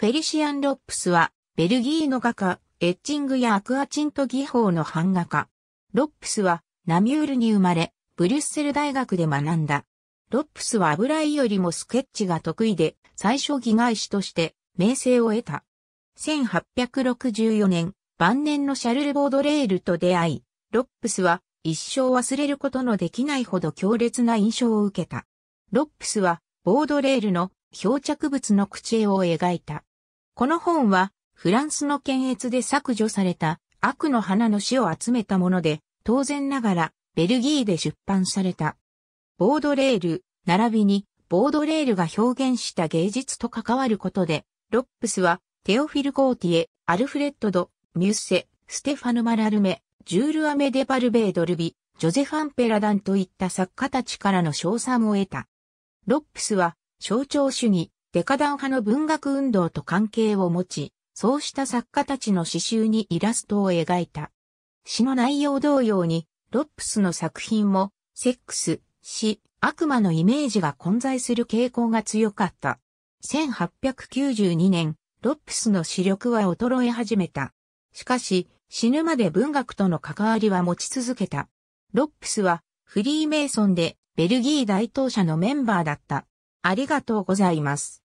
フェリシアン・ロップスは、ベルギーの画家、エッチングやアクアチント技法の版画家。ロップスは、ナミュールに生まれ、ブリュッセル大学で学んだ。ロップスは油絵よりもスケッチが得意で、最初技外師として、名声を得た。1864年、晩年のシャルル・ボードレールと出会い、ロップスは一生忘れることのできないほど強烈な印象を受けた。ロップスは、ボードレールの漂着物の口絵を描いた。この本は、フランスの検閲で削除された悪の花の詩を集めたもので、当然ながら、ベルギーで出版された。ボードレール、並びに、ボードレールが表現した芸術と関わることで、ロップスは、テオフィル・ゴーティエ、アルフレッド・ド、ミュッセ、ステファヌ・マラルメ、ジュール・アメデ・バルベード・ルビ、ジョゼファン・ペラダンといった作家たちからの賞賛を得た。ロップスは、象徴主義、デカダン派の文学運動と関係を持ち、そうした作家たちの詩集にイラストを描いた。詩の内容同様に、ロップスの作品も、セックス、詩、悪魔のイメージが混在する傾向が強かった。1892年、ロップスの視力は衰え始めた。しかし、死ぬまで文学との関わりは持ち続けた。ロップスはフリーメイソンでベルギー大当者のメンバーだった。ありがとうございます。